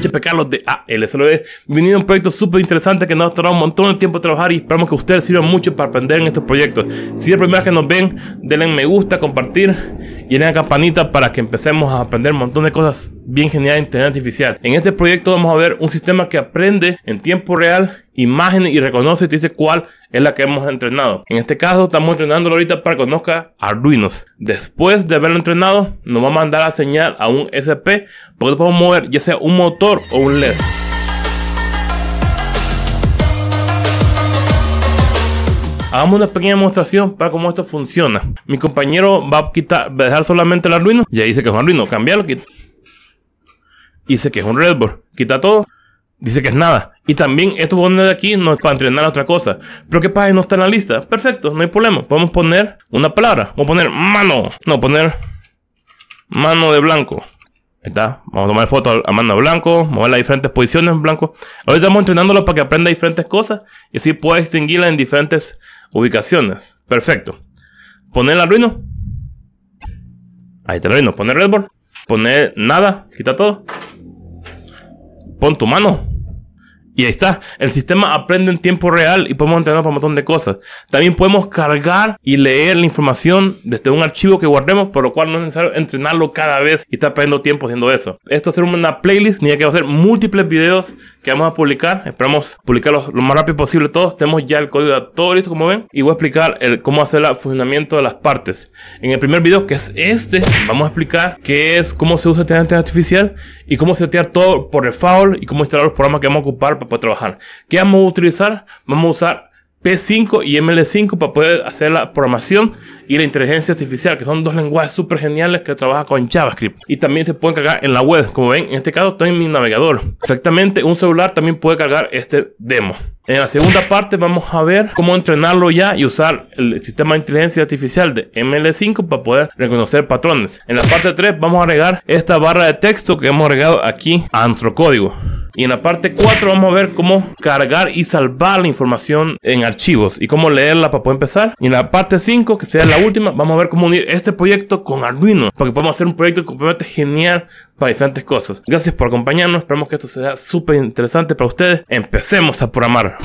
Chepe Carlos de ALSLB. Venido un proyecto súper interesante que nos ha tardado un montón de tiempo a trabajar y esperamos que ustedes sirvan mucho para aprender en estos proyectos. Si es la primera vez que nos ven, denle me gusta, compartir y en la campanita para que empecemos a aprender un montón de cosas bien geniales en inteligencia artificial. En este proyecto vamos a ver un sistema que aprende en tiempo real imágenes y reconoce y dice cuál es la que hemos entrenado. En este caso estamos entrenándolo ahorita para que conozca Arduinos. Después de haberlo entrenado nos va a mandar la señal a un SP porque podemos mover ya sea un motor o un LED. Hagamos una pequeña demostración para cómo esto funciona. Mi compañero va a, quitar, dejar solamente el arduino. Ya dice que es un arduino. Cambiarlo. Quita. Dice que es un redboard. Quita todo. Dice que es nada. Y también esto de aquí no es para entrenar otra cosa. Pero qué pasa, no está en la lista. Perfecto, no hay problema. Podemos poner una palabra. Vamos a poner mano. No, poner mano de blanco. Ahí está. Vamos a tomar foto a mano blanco. Vamos a las diferentes posiciones en blanco. Ahorita estamos entrenándolo para que aprenda diferentes cosas. Y así pueda distinguirla en diferentes ubicaciones. Perfecto. Poner el arruino. Ahí está el arruino. Poner redboard. Poner nada. Quita todo. Pon tu mano. Y ahí está. El sistema aprende en tiempo real y podemos entrenar para un montón de cosas. También podemos cargar y leer la información desde un archivo que guardemos, por lo cual no es necesario entrenarlo cada vez y estar perdiendo tiempo haciendo eso. Esto hacer una playlist, ni que hacer múltiples videos que vamos a publicar. Esperamos publicarlos lo más rápido posible todos. Tenemos ya el código todo listo, como ven. Y voy a explicar el, cómo hacer el funcionamiento de las partes. En el primer video, que es este, vamos a explicar qué es, cómo se usa el inteligencia artificial y cómo setear todo por default y cómo instalar los programas que vamos a ocupar para poder trabajar. ¿Qué vamos a utilizar? Vamos a usar P5 y ML5 para poder hacer la programación y la inteligencia artificial, que son dos lenguajes súper geniales que trabajan con JavaScript. Y también se pueden cargar en la web. Como ven, en este caso estoy en mi navegador. Exactamente, un celular también puede cargar este demo. En la segunda parte vamos a ver cómo entrenarlo ya y usar el sistema de inteligencia artificial de ML5 para poder reconocer patrones. En la parte 3 vamos a agregar esta barra de texto que hemos agregado aquí a código y en la parte 4 vamos a ver cómo cargar y salvar la información en archivos y cómo leerla para poder empezar. Y en la parte 5, que sea la última, vamos a ver cómo unir este proyecto con Arduino para que podamos hacer un proyecto completamente genial para diferentes cosas. Gracias por acompañarnos, esperamos que esto sea súper interesante para ustedes. Empecemos a programar.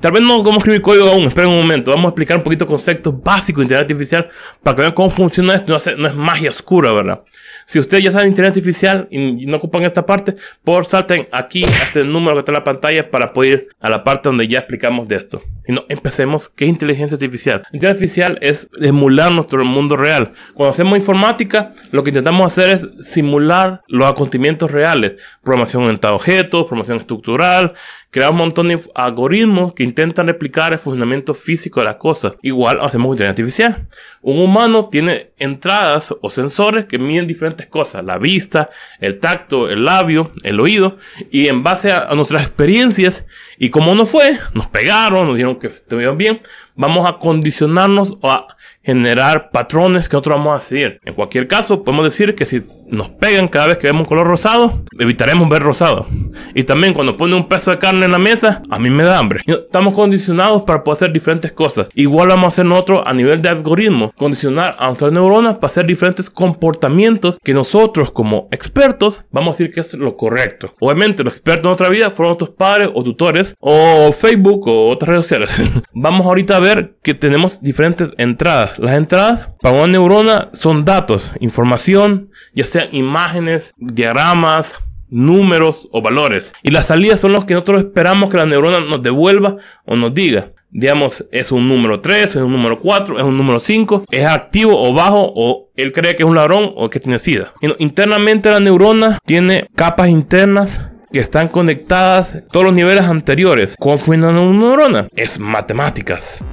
Tal vez no vamos a escribir código aún, esperen un momento. Vamos a explicar un poquito conceptos básicos de Internet Artificial para que vean cómo funciona esto. No, es magia oscura, ¿verdad? Si ustedes ya saben Internet Artificial y no ocupan esta parte, por salten aquí a este número que está en la pantalla para poder ir a la parte donde ya explicamos de esto. Si no, empecemos. ¿Qué es Inteligencia Artificial? Inteligencia Artificial es emular nuestro mundo real. Cuando hacemos informática, lo que intentamos hacer es simular los acontecimientos reales. Programación en objetos, programación estructural, crear un montón de algoritmos que intentan replicar el funcionamiento físico de las cosas. Igual hacemos inteligencia artificial. Un humano tiene entradas o sensores que miden diferentes cosas, la vista, el tacto, el labio, el oído, y en base a, nuestras experiencias y cómo no fue, nos pegaron, nos dijeron que estuvieron bien, vamos a condicionarnos o a generar patrones que nosotros vamos a seguir. En cualquier caso, podemos decir que si nos pegan cada vez que vemos un color rosado, evitaremos ver rosado. Y también cuando pone un peso de carne en la mesa, a mí me da hambre. Estamos condicionados para poder hacer diferentes cosas. Igual vamos a hacer nosotros a nivel de algoritmo, condicionar a nuestras neuronas para hacer diferentes comportamientos que nosotros como expertos vamos a decir que es lo correcto. Obviamente los expertos en otra vida fueron nuestros padres o tutores o Facebook o otras redes sociales. vamos ahorita a ver que tenemos diferentes entradas. Las entradas para una neurona son datos, información, ya sean imágenes, diagramas, números o valores. Y las salidas son los que nosotros esperamos que la neurona nos devuelva o nos diga. Digamos, es un número 3, es un número 4, es un número 5, es activo o bajo, o él cree que es un ladrón o que tiene sida. Internamente la neurona tiene capas internas que están conectadas todos los niveles anteriores. ¿Cómo funciona una neurona? Es matemáticas.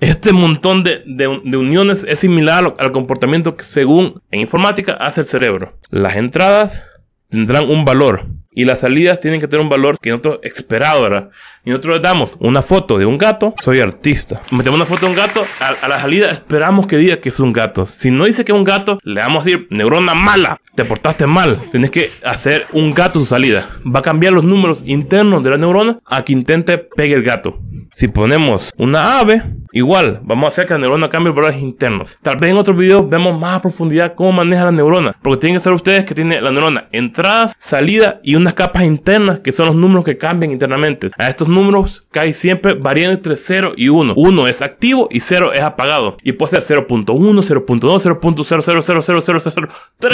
Este montón de, uniones es similar al, comportamiento que según en informática hace el cerebro. Las entradas tendrán un valor y las salidas tienen que tener un valor que nosotros esperado, ¿verdad? Y nosotros le damos una foto de un gato, soy artista. Metemos una foto de un gato, a, a, la salida esperamos que diga que es un gato. Si no dice que es un gato, le vamos a decir, neurona mala, te portaste mal. Tienes que hacer un gato su salida. Va a cambiar los números internos de la neurona a que intente pegue el gato. Si ponemos una ave, igual, vamos a hacer que la neurona cambie valores internos. Tal vez en otro video vemos más a profundidad cómo maneja la neurona, porque tienen que ser ustedes que tiene la neurona entradas, salida y unas capas internas que son los números que cambian internamente. A estos números cae siempre varían entre 0 y 1. 1 es activo y 0 es apagado. Y puede ser 0.1, 0.2, 0.00000003.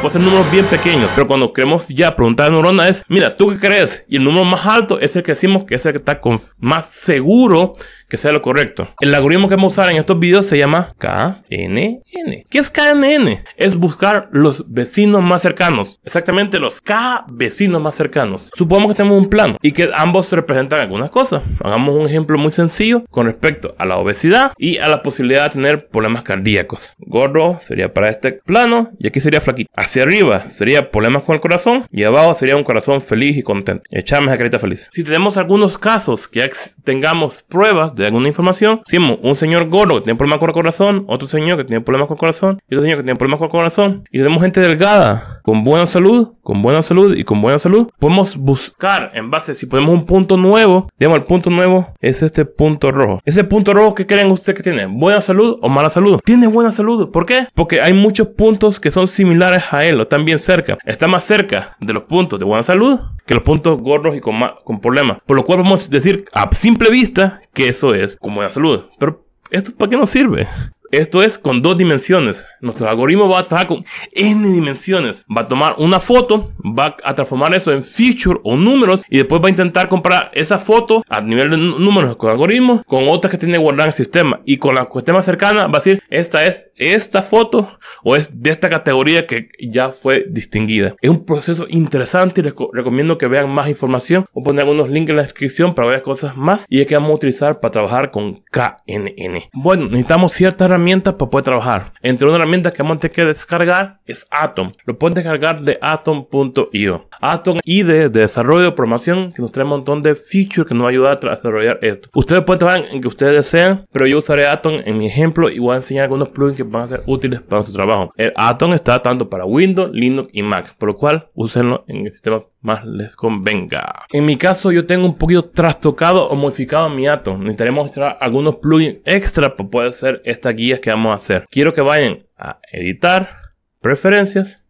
Puede ser números bien pequeños, pero cuando queremos ya preguntar a la neurona es, mira, ¿tú qué crees? Y el número más alto es el que decimos que es el que está con más seguro que sea lo correcto. El algoritmo que vamos a usar en estos videos se llama KNN. ¿Qué es KNN? Es buscar los vecinos más cercanos. Exactamente los K vecinos más cercanos. Supongamos que tenemos un plano y que ambos representan algunas cosas. Hagamos un ejemplo muy sencillo con respecto a la obesidad y a la posibilidad de tener problemas cardíacos. Gordo sería para este plano y aquí sería flaquito. Hacia arriba sería problemas con el corazón y abajo sería un corazón feliz y contento. Echame esa carita feliz. Si tenemos algunos casos que tengamos pruebas de alguna información. Decimos, un señor gordo que tiene problemas con el corazón, otro señor que tiene problemas con el corazón, y otro señor que tiene problemas con el corazón. Y tenemos gente delgada con buena salud, con buena salud y con buena salud, podemos buscar en base, si ponemos un punto nuevo, digamos, el punto nuevo es este punto rojo. Ese punto rojo, ¿qué creen ustedes que tiene? ¿Buena salud o mala salud? Tiene buena salud. ¿Por qué? Porque hay muchos puntos que son similares a él o están bien cerca. Está más cerca de los puntos de buena salud que los puntos gordos y con, con problemas. Por lo cual vamos decir a simple vista que eso es con buena salud. Pero ¿esto para qué nos sirve? Esto es con dos dimensiones. Nuestro algoritmo va a trabajar con n dimensiones. Va a tomar una foto, va a transformar eso en feature o números y después va a intentar comparar esa foto a nivel de números con algoritmos con otras que tiene guardada en el sistema. Y con la cuestión más cercana va a decir, esta es esta foto o es de esta categoría que ya fue distinguida. Es un proceso interesante y les recomiendo que vean más información o poner algunos links en la descripción para ver cosas más y es que vamos a utilizar para trabajar con KNN. Bueno, necesitamos ciertas herramientas para poder trabajar. Entre una herramienta que vamos a tener que descargar es Atom. Lo pueden descargar de atom.io. Atom IDE de desarrollo, programación, que nos trae un montón de features que nos ayuda a a desarrollar esto. Ustedes pueden trabajar en que ustedes deseen, pero yo usaré Atom en mi ejemplo y voy a enseñar algunos plugins que van a ser útiles para su trabajo. El Atom está tanto para Windows, Linux y Mac, por lo cual úsenlo en el sistema más les convenga. En mi caso yo tengo un poquito trastocado o modificado mi Atom. Necesitaremos mostrar algunos plugins extra para pues poder hacer estas guías que vamos a hacer. Quiero que vayan a editar, preferencias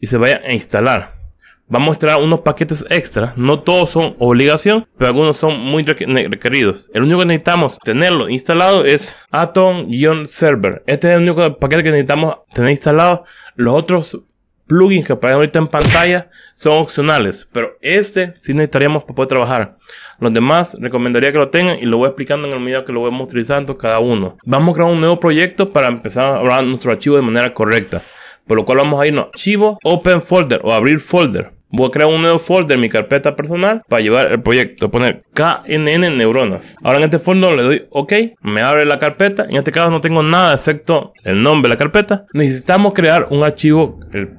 y se vayan a instalar. Va a mostrar unos paquetes extra. No todos son obligación, pero algunos son muy requeridos. El único que necesitamos tenerlo instalado es Atom-Server. Este es el único paquete que necesitamos tener instalado. Los otros plugins que aparecen ahorita en pantalla son opcionales, pero este sí necesitaríamos para poder trabajar. Los demás recomendaría que lo tengan y lo voy explicando en el medio que lo vamos utilizando cada uno. Vamos a crear un nuevo proyecto para empezar a grabar nuestro archivo de manera correcta, por lo cual vamos a irnos a archivo, open folder o abrir folder. Voy a crear un nuevo folder en mi carpeta personal para llevar el proyecto. Poner KNN Neuronas. Ahora en este folder le doy OK. Me abre la carpeta. En este caso no tengo nada excepto el nombre de la carpeta. Necesitamos crear un archivo,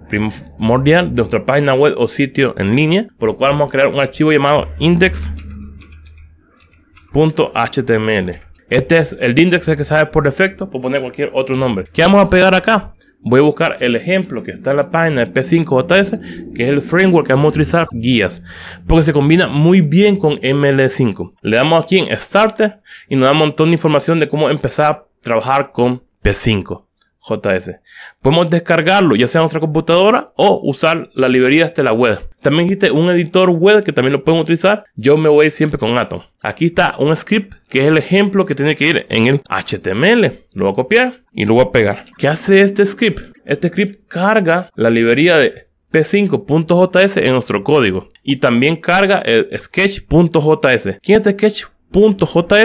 primordial de nuestra página web o sitio en línea. Por lo cual vamos a crear un archivo llamado index.html. Este es el index que sabes por defecto, puedo poner cualquier otro nombre. ¿Qué vamos a pegar acá? voy a buscar el ejemplo que está en la página de P5JS, que es el framework que vamos a utilizar guías, porque se combina muy bien con ML5. Le damos aquí en Starter y nos da un montón de información de cómo empezar a trabajar con P5. JS. Podemos descargarlo ya sea en nuestra computadora o usar la librería de este, la web. También existe un editor web que también lo pueden utilizar. Yo me voy siempre con Atom. Aquí está un script que es el ejemplo que tiene que ir en el HTML. Lo voy a copiar y lo voy a pegar. ¿Qué hace este script? Este script carga la librería de p5.js en nuestro código y también carga el sketch.js. ¿Quién es este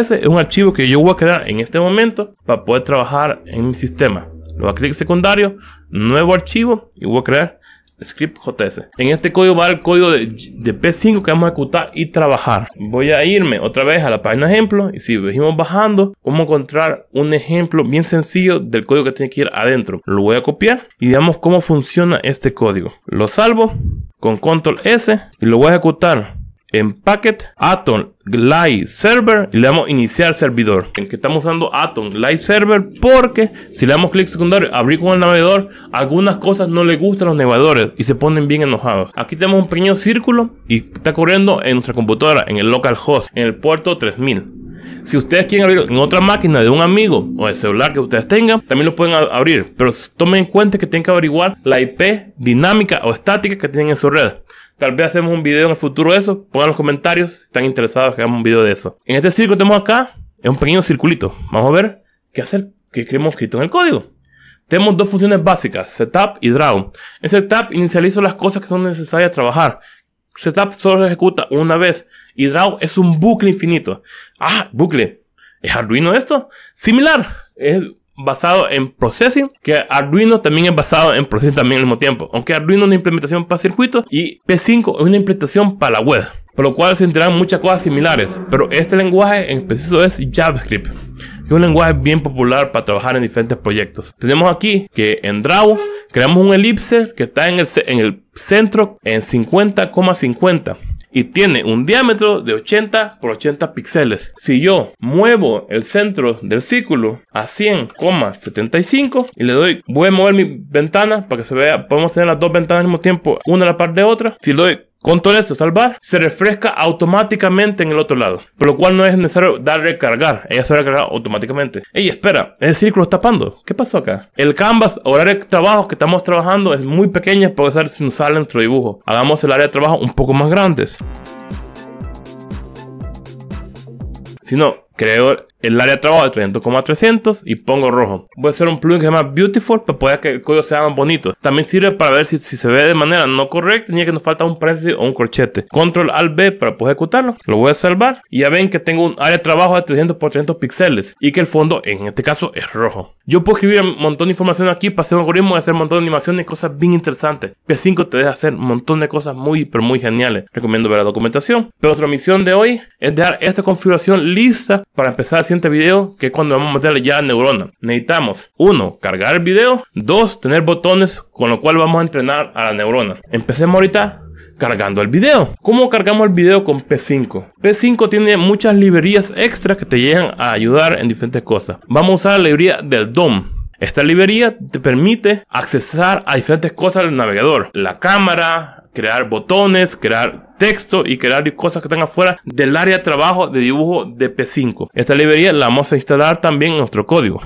es un archivo que yo voy a crear en este momento para poder trabajar en mi sistema lo voy a clic secundario, nuevo archivo y voy a crear script JS. En este código va el código de, de, P5 que vamos a ejecutar y trabajar. Voy a irme otra vez a la página ejemplo y si seguimos bajando, vamos a encontrar un ejemplo bien sencillo del código que tiene que ir adentro. Lo voy a copiar y veamos cómo funciona este código. Lo salvo con control S y lo voy a ejecutar en Packet, Atom light Server y le damos iniciar servidor. En que estamos usando Atom light Server porque si le damos clic secundario, abrir con el navegador, algunas cosas no le gustan a los navegadores y se ponen bien enojados. Aquí tenemos un pequeño círculo y está corriendo en nuestra computadora, en el localhost, en el puerto 3000. Si ustedes quieren abrir en otra máquina de un amigo o el celular que ustedes tengan, también lo pueden abrir. Pero tomen en cuenta que tienen que averiguar la IP dinámica o estática que tienen en su red. Tal vez hacemos un video en el futuro de eso. Pongan los comentarios si están interesados que hagamos un video de eso. En este círculo que tenemos acá, es un pequeño circulito. Vamos a ver qué hacer, que hemos escrito en el código. Tenemos dos funciones básicas, setup y draw. En setup inicializo las cosas que son necesarias a trabajar. Setup solo se ejecuta una vez y draw es un bucle infinito. Ah, bucle. ¿Es Arduino esto? Similar. Es basado en processing, que Arduino también es basado en processing también al mismo tiempo. Aunque Arduino es una implementación para circuitos y P5 es una implementación para la web. Por lo cual se enteran muchas cosas similares. Pero este lenguaje en preciso es JavaScript. Que es un lenguaje bien popular para trabajar en diferentes proyectos. Tenemos aquí que en Draw creamos un elipse que está en el, centro en 50,50 y tiene un diámetro de 80 por 80 píxeles. Si yo muevo el centro del círculo a 100,75 y le doy, voy a mover mi ventana para que se vea, podemos tener las dos ventanas al mismo tiempo, una a la parte de otra. Si le doy con todo eso, salvar, se refresca automáticamente en el otro lado, por lo cual no es necesario darle cargar, ella se va a automáticamente. Ey, espera, el círculo está tapando. ¿Qué pasó acá? El canvas, o el área de trabajo que estamos trabajando es muy pequeña para usar sin usar nuestro dibujo. Hagamos el área de trabajo un poco más grande. Si no, creo el área de trabajo de 300x300 y pongo rojo. Voy a hacer un plugin que se llama Beautiful para poder que el código sea más bonito. También sirve para ver si, se ve de manera no correcta, ni que nos falta un paréntesis o un corchete. Control Alt B para poder ejecutarlo. Lo voy a salvar y ya ven que tengo un área de trabajo de 300 por 300 píxeles y que el fondo en este caso es rojo. Yo puedo escribir un montón de información aquí para hacer algoritmos y hacer un montón de animaciones y cosas bien interesantes. P5 te deja hacer un montón de cosas muy, pero muy geniales. Recomiendo ver la documentación. Pero otra misión de hoy es dejar esta configuración lista para empezar siguiente video, que es cuando vamos a meterle ya neurona. Necesitamos, uno, cargar el video, dos, tener botones, con lo cual vamos a entrenar a la neurona. Empecemos ahorita cargando el vídeo. ¿Cómo cargamos el vídeo con P5? P5 tiene muchas librerías extra que te llegan a ayudar en diferentes cosas. Vamos a usar la librería del DOM. Esta librería te permite accesar a diferentes cosas del navegador. La cámara, crear botones, crear texto y crear cosas que están afuera del área de trabajo de dibujo de P5. Esta librería la vamos a instalar también en nuestro código.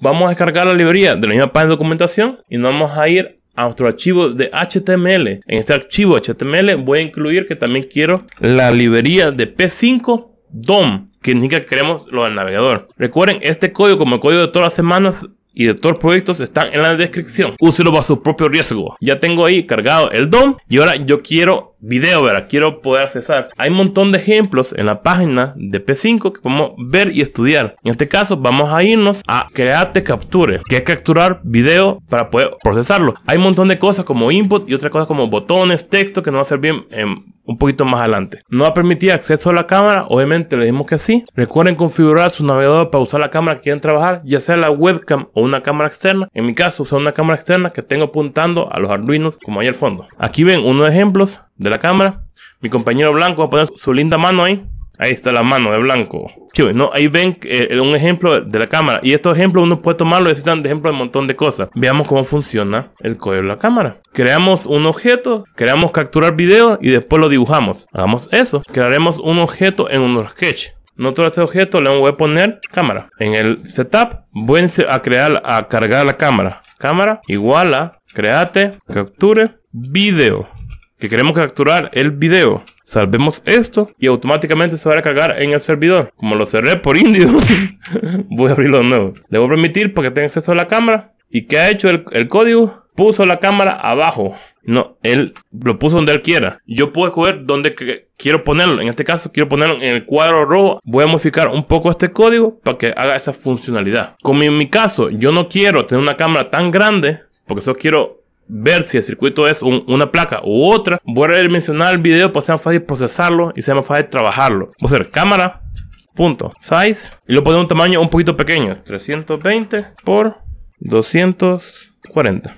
Vamos a descargar la librería de la misma página de documentación y nos vamos a ir a nuestro archivo de HTML. En este archivo HTML voy a incluir que también quiero la librería de P5 DOM, que indica que queremos lo del navegador. Recuerden, este código, como el código de todas las semanas, y de todos los proyectos están en la descripción. Úselo para su propio riesgo. Ya tengo ahí cargado el DOM y ahora yo quiero video, ¿verdad? Quiero poder accesar. Hay un montón de ejemplos en la página de P5 que podemos ver y estudiar. En este caso, vamos a irnos a Create Capture, que es capturar video para poder procesarlo. Hay un montón de cosas como input y otras cosas como botones, texto, que nos va a servir un poquito más adelante. No va a permitir acceso a la cámara, obviamente le dijimos que sí. Recuerden configurar su navegador para usar la cámara que quieren trabajar, ya sea la webcam o una cámara externa. En mi caso, usar una cámara externa que tengo apuntando a los arduinos como hay al fondo. Aquí ven unos ejemplos de la cámara. Mi compañero blanco va a poner su linda mano ahí. Ahí está la mano de blanco. ¿no? Ahí ven eh, un ejemplo de la cámara. Y estos ejemplos uno puede tomarlo necesitan de ejemplo de un montón de cosas. Veamos cómo funciona el código de la cámara. Creamos un objeto, creamos capturar video y después lo dibujamos. Hagamos eso. Crearemos un objeto en un sketch. Nosotros ese objeto le voy a poner cámara. En el setup voy a crear, a cargar la cámara. Cámara igual a create, capture, video que queremos capturar el video. Salvemos esto y automáticamente se va a cargar en el servidor. Como lo cerré por indio, voy a abrirlo de nuevo. Le voy a permitir para que tenga acceso a la cámara. ¿Y qué ha hecho el, código? Puso la cámara abajo. No, él lo puso donde él quiera. Yo puedo escoger donde quiero ponerlo. En este caso, quiero ponerlo en el cuadro rojo. Voy a modificar un poco este código para que haga esa funcionalidad. Como en mi caso, yo no quiero tener una cámara tan grande porque eso quiero ver si el circuito es una placa u otra, voy a mencionar el video para que sea más fácil procesarlo y sea más fácil trabajarlo. Voy a hacer cámara, punto, size, y lo pongo un tamaño un poquito pequeño, 320 por 240.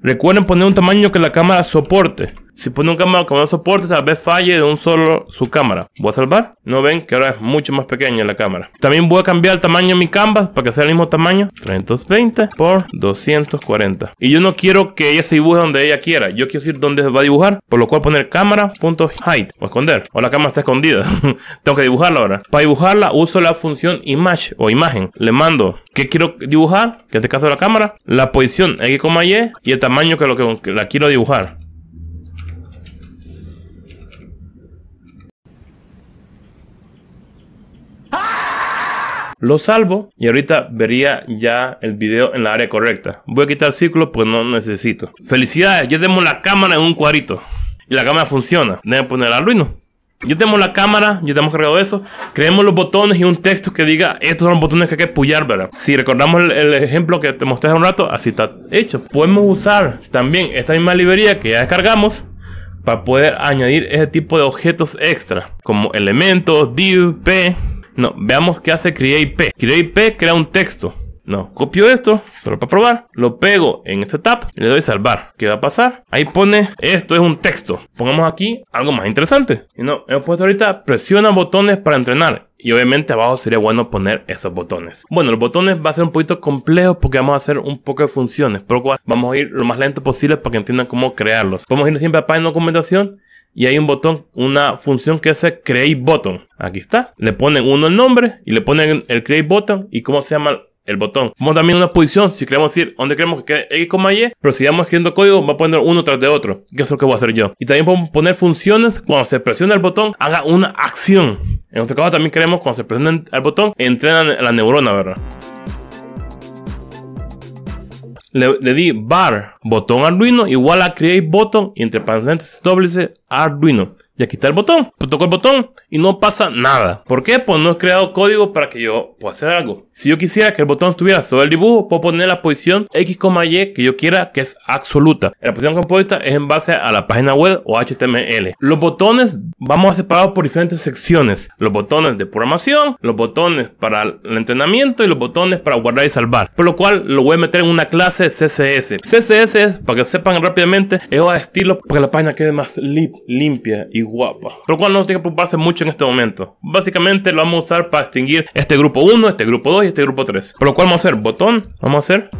Recuerden poner un tamaño que la cámara soporte. Si pone un cámara con no soporte, tal vez falle de un solo su cámara. Voy a salvar. No ven que ahora es mucho más pequeña la cámara. También voy a cambiar el tamaño de mi canvas para que sea el mismo tamaño. 320 por 240. Y yo no quiero que ella se dibuje donde ella quiera. Yo quiero decir dónde va a dibujar. Por lo cual poner cámara.hide o esconder. O la cámara está escondida. Tengo que dibujarla ahora. Para dibujarla uso la función image o imagen. Le mando qué quiero dibujar, que en este caso la cámara, la posición X, Y y el tamaño que, lo que la quiero dibujar. lo salvo y ahorita vería ya el video en la área correcta. Voy a quitar el círculo porque no necesito. Felicidades, ya tenemos la cámara en un cuadrito y la cámara funciona. Deben poner Arduino. Ya tenemos la cámara, ya tenemos cargado eso. Creemos los botones y un texto que diga estos son los botones que hay que apoyar, ¿verdad? Si recordamos el, el, ejemplo que te mostré hace un rato, así está hecho. Podemos usar también esta misma librería que ya descargamos para poder añadir ese tipo de objetos extra, como elementos, div, p, no, veamos qué hace Create IP crea un texto. No, copio esto, solo para probar. Lo pego en este tab, le doy salvar. ¿Qué va a pasar? Ahí pone, esto es un texto. Pongamos aquí algo más interesante. Y no, hemos puesto ahorita, presiona botones para entrenar. Y obviamente abajo sería bueno poner esos botones. Bueno, los botones va a ser un poquito complejo porque vamos a hacer un poco de funciones. Por lo cual vamos a ir lo más lento posible para que entiendan cómo crearlos. Vamos a ir siempre a página documentación y hay un botón, una función que hace create button. Aquí está. Le ponen uno el nombre y le ponen el create button y cómo se llama el botón. Vamos también una posición, si queremos decir dónde queremos que quede X, Y, pero si vamos escribiendo código, va a poner uno tras de otro, que es lo que voy a hacer yo. Y también podemos poner funciones, cuando se presiona el botón, haga una acción. En otro caso también queremos, cuando se presiona el botón, entrenan la neurona, ¿verdad? le, di bar botón Arduino igual a create button entre paréntesis doble Arduino y aquí el botón. Pues toco el botón y no pasa nada. ¿Por qué? Pues no he creado código para que yo pueda hacer algo. Si yo quisiera que el botón estuviera sobre el dibujo, puedo poner la posición X, Y que yo quiera, que es absoluta. La posición compuesta es en base a la página web o HTML. Los botones vamos a separar por diferentes secciones. Los botones de programación, los botones para el entrenamiento y los botones para guardar y salvar. Por lo cual lo voy a meter en una clase CSS. CSS, es para que sepan rápidamente, es un estilo para que la página quede más limpia y guapa. Por lo cual no tiene que preocuparse mucho en este momento. Básicamente lo vamos a usar para extinguir este grupo 1, este grupo 2 y este grupo 3. Por lo cual vamos a hacer botón, vamos a hacer...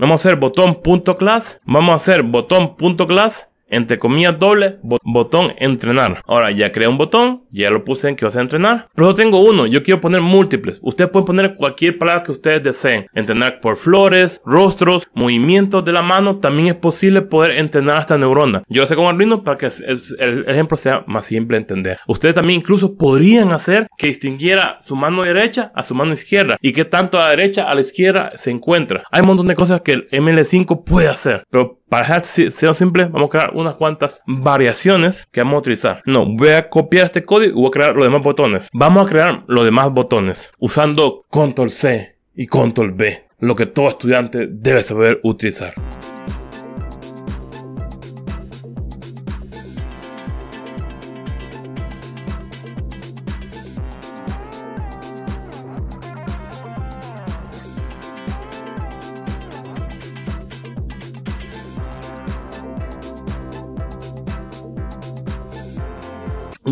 Vamos a hacer botón.class, vamos a hacer botón.class entre comillas doble, botón entrenar. Ahora ya creé un botón, ya lo puse en que vas a entrenar. Pero yo tengo uno, yo quiero poner múltiples. Ustedes pueden poner cualquier palabra que ustedes deseen. Entrenar por flores, rostros, movimientos de la mano. También es posible poder entrenar hasta neurona. Yo lo sé con Arduino para que el ejemplo sea más simple entender. Ustedes también incluso podrían hacer que distinguiera su mano derecha a su mano izquierda y que tanto a la derecha a la izquierda se encuentra. Hay un montón de cosas que el ML5 puede hacer, pero para dejar sea simple, vamos a crear unas cuantas variaciones que vamos a utilizar. No, voy a copiar este código y voy a crear los demás botones. Vamos a crear los demás botones usando Control C y Control B, lo que todo estudiante debe saber utilizar.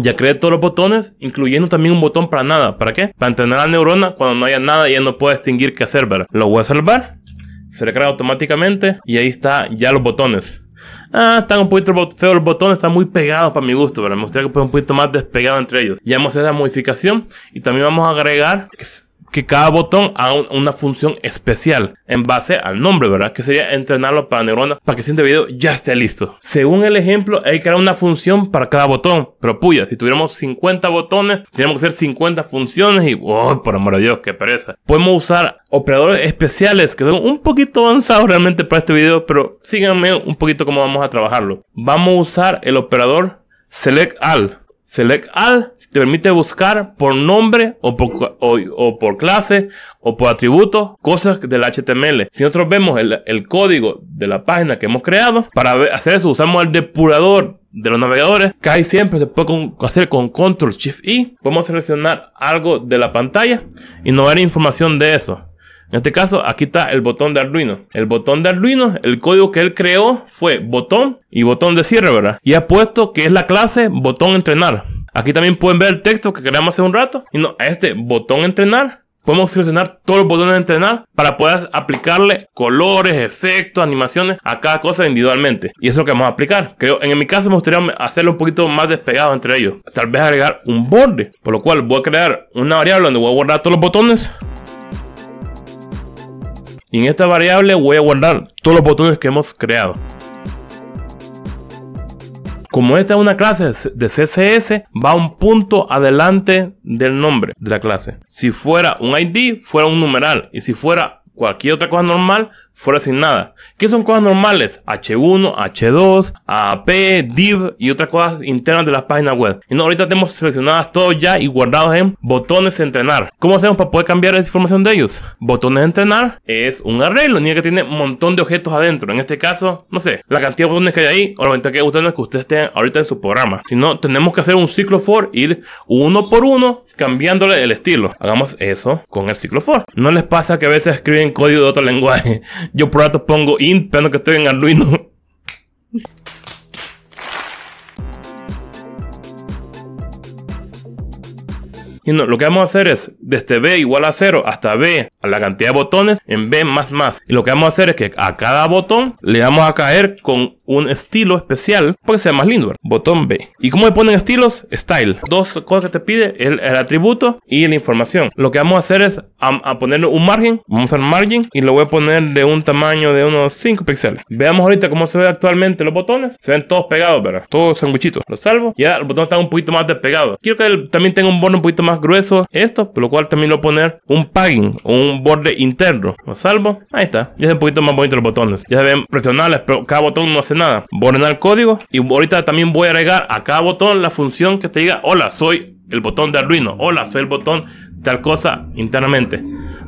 Ya creé todos los botones, incluyendo también un botón para nada. ¿Para qué? Para entrenar la neurona cuando no haya nada y ya no pueda distinguir qué hacer, ¿verdad? Lo voy a salvar. Se le crea automáticamente y ahí está ya los botones. Ah, están un poquito feos los botones, están muy pegados para mi gusto, ¿verdad? me gustaría que fuera un poquito más despegado entre ellos. Ya hemos hecho la modificación y también vamos a agregar que cada botón haga una función especial en base al nombre, ¿verdad? Que sería entrenarlo para neuronas para que el siguiente video ya esté listo. Según el ejemplo, hay que crear una función para cada botón. Pero puya, si tuviéramos 50 botones, tendríamos que hacer 50 funciones y, oh, por amor de Dios, qué pereza. Podemos usar operadores especiales que son un poquito avanzados realmente para este video, pero síganme un poquito cómo vamos a trabajarlo. Vamos a usar el operador select all Select All te permite buscar por nombre o por, clase o por atributo, cosas del HTML. Si nosotros vemos el, código de la página que hemos creado, para hacer eso usamos el depurador de los navegadores, casi siempre se puede hacer con Control Shift I. Podemos seleccionar algo de la pantalla y nos dar información de eso. En este caso, aquí está el botón de Arduino. El botón de Arduino, el código que él creó fue botón y botón de cierre, ¿verdad? Y ha puesto que es la clase botón entrenar. Aquí también pueden ver el texto que creamos hace un rato. Y no, a este botón entrenar Podemos seleccionar todos los botones de entrenar para poder aplicarle colores, efectos, animaciones a cada cosa individualmente. Y eso es lo que vamos a aplicar. Creo, en mi caso me gustaría hacerlo un poquito más despegado entre ellos. Tal vez agregar un borde. Por lo cual voy a crear una variable donde voy a guardar todos los botones. Y en esta variable voy a guardar todos los botones que hemos creado. Como esta es una clase de CSS, va un punto adelante del nombre de la clase. Si fuera un ID, fuera un numeral. Y si fuera cualquier otra cosa normal, fuera sin nada. ¿Qué son cosas normales? H1, H2, AP, div y otras cosas internas de las páginas web. Y no, ahorita tenemos seleccionadas todos ya y guardados en botones entrenar. ¿Cómo hacemos para poder cambiar esa información de ellos? Botones entrenar es un arreglo Niña que tiene un montón de objetos adentro. En este caso, no sé, la cantidad de botones que hay ahí o la ventaja que ustedes que ustedes estén ahorita en su programa. Si no, tenemos que hacer un ciclo for, ir uno por uno cambiándole el estilo. Hagamos eso con el ciclo for. No les pasa que a veces escriben código de otro lenguaje yo por rato pongo int, pero que estoy en Arduino. Y lo que vamos a hacer es desde B igual a 0 hasta B la cantidad de botones en B++. Y lo que vamos a hacer es que a cada botón le vamos a caer con un estilo especial Porque sea más lindo. Botón B. ¿Y cómo le ponen estilos? Style. Dos cosas que te pide, el, atributo y la información. Lo que vamos a hacer es a, ponerle un margen. Vamos a hacer margin y lo voy a poner de un tamaño de unos 5 píxeles. Veamos ahorita cómo se ven actualmente los botones. Se ven todos pegados, ¿verdad? Todos sanguichitos. Lo salvo. Ya el botón está un poquito más despegado. Quiero que él también tenga un borde un poquito más grueso. Esto, por lo cual también lo voy a poner un padding un borde interno. Lo salvo. Ahí está. Ya es un poquito más bonito los botones. Ya se ven pero cada botón no hace nada. Bordenar el código y ahorita también voy a agregar a cada botón la función que te diga, hola, soy el botón de Arduino. Hola, soy el botón tal cosa internamente.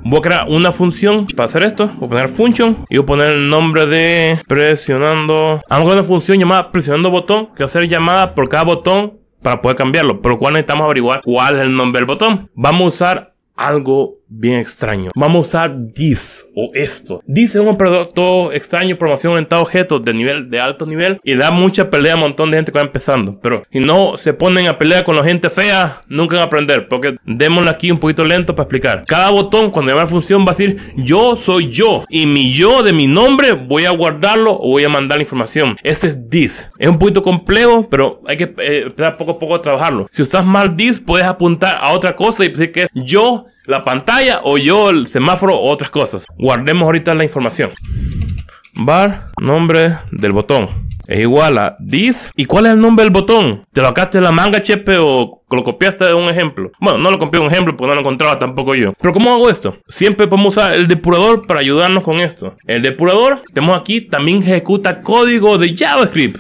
Voy a crear una función para hacer esto. Voy a poner function y voy a poner el nombre de presionando. algo a una función llamada presionando botón que va a ser llamada por cada botón para poder cambiarlo. Por lo cual necesitamos averiguar cuál es el nombre del botón. Vamos a usar algo bien extraño. Vamos a usar this o esto. This es un producto extraño, promoción orientada a objetos de nivel de alto nivel y da mucha pelea a un montón de gente que va empezando. Pero si no se ponen a pelear con la gente fea, nunca van a aprender. Porque démosle aquí un poquito lento para explicar. Cada botón cuando llama la función va a decir yo soy yo y mi yo de mi nombre voy a guardarlo o voy a mandar la información. Ese es this. Es un poquito complejo, pero hay que eh, empezar poco a poco a trabajarlo. Si usas mal this, puedes apuntar a otra cosa y decir que yo la pantalla o yo el semáforo o otras cosas. Guardemos ahorita la información. Bar, nombre del botón. Es igual a this. ¿Y cuál es el nombre del botón? ¿Te lo sacaste de la manga, Chepe, o lo copiaste de un ejemplo? Bueno, no lo copié de un ejemplo porque no lo encontraba tampoco yo. Pero ¿cómo hago esto? Siempre podemos usar el depurador para ayudarnos con esto. El depurador, tenemos aquí, también ejecuta código de JavaScript.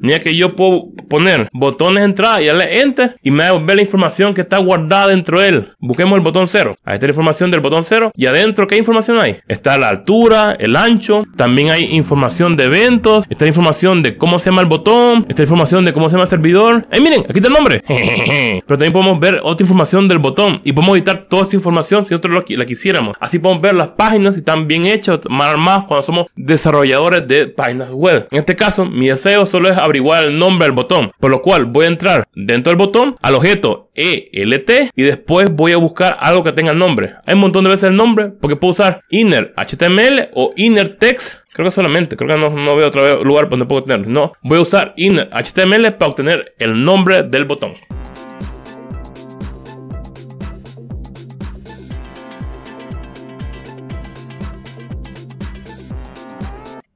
Mira que yo puedo poner botones de entrada y darle enter y me va a ver la información que está guardada dentro de él. Busquemos el botón 0. Ahí está la información del botón 0. Y adentro, ¿qué información hay? Está la altura, el ancho. También hay información de eventos. Está información de cómo se llama el botón. Está información de cómo se llama el servidor. ¡Eh, miren! Aquí está el nombre. Pero también podemos ver otra información del botón. Y podemos editar toda esa información si nosotros la quisiéramos. Así podemos ver las páginas si están bien hechas, mal armadas cuando somos desarrolladores de páginas web. En este caso, mi deseo solo es averiguar el nombre del botón. Por lo cual voy a entrar dentro del botón al objeto ELT y después voy a buscar algo que tenga el nombre. Hay un montón de veces el nombre porque puedo usar inner HTML o inner text Creo que solamente, creo que no, veo otro lugar donde puedo tener. No, voy a usar inner HTML para obtener el nombre del botón.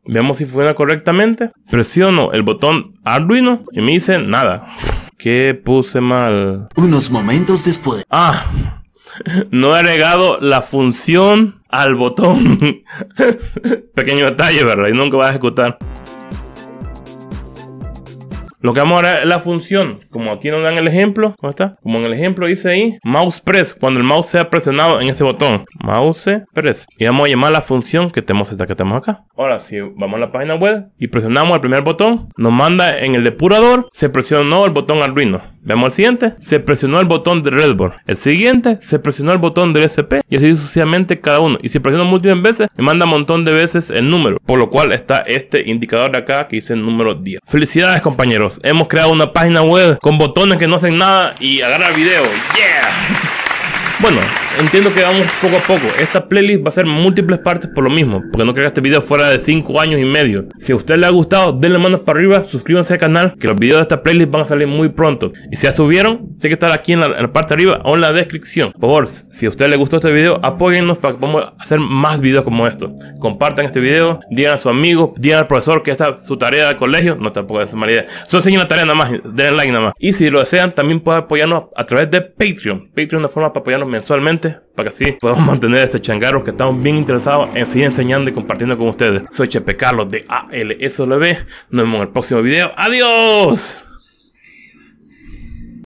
Veamos si funciona correctamente. Presiono el botón Arduino y me dice nada. ¿Qué puse mal? Unos momentos después. Ah, no he agregado la función al botón. Pequeño detalle, ¿verdad? Y nunca va a ejecutar. Lo que vamos a ver es la función. Como aquí nos dan el ejemplo. ¿Cómo está? Como en el ejemplo dice ahí. Mouse press. Cuando el mouse sea presionado en ese botón. Mouse press. Y vamos a llamar la función que tenemos esta que tenemos acá. Ahora, si vamos a la página web y presionamos el primer botón. Nos manda en el depurador. Se presionó el botón Arduino. Veamos el siguiente. Se presionó el botón de Redboard. El siguiente, se presionó el botón del SP y así sucesivamente cada uno. Y si presiono múltiples veces, me manda un montón de veces el número. Por lo cual está este indicador de acá que dice el número 10. Felicidades compañeros. Hemos creado una página web con botones que no hacen nada y agarra video. ¡Yeah! Bueno, entiendo que vamos poco a poco. Esta playlist va a ser múltiples partes por lo mismo, porque no queda este video fuera de 5 años y medio. Si a usted le ha gustado, denle manos para arriba, suscríbanse al canal, que los videos de esta playlist van a salir muy pronto. Y si ya subieron, tiene que estar aquí en la, parte de arriba o en la descripción. Por favor, si a usted le gustó este video, apóyennos para que podamos hacer más videos como estos. Compartan este video, digan a su amigo, digan al profesor que esta es su tarea de colegio. No, tampoco es mala idea. Solo enseñen la tarea nada más, denle like nada más. Y si lo desean, también pueden apoyarnos a través de Patreon. Patreon es una forma para apoyarnos mensualmente para que así podamos mantener este changarro que estamos bien interesados en seguir enseñando y compartiendo con ustedes. Soy Chepe Carlos de ALSLB. Nos vemos en el próximo video. ¡Adiós!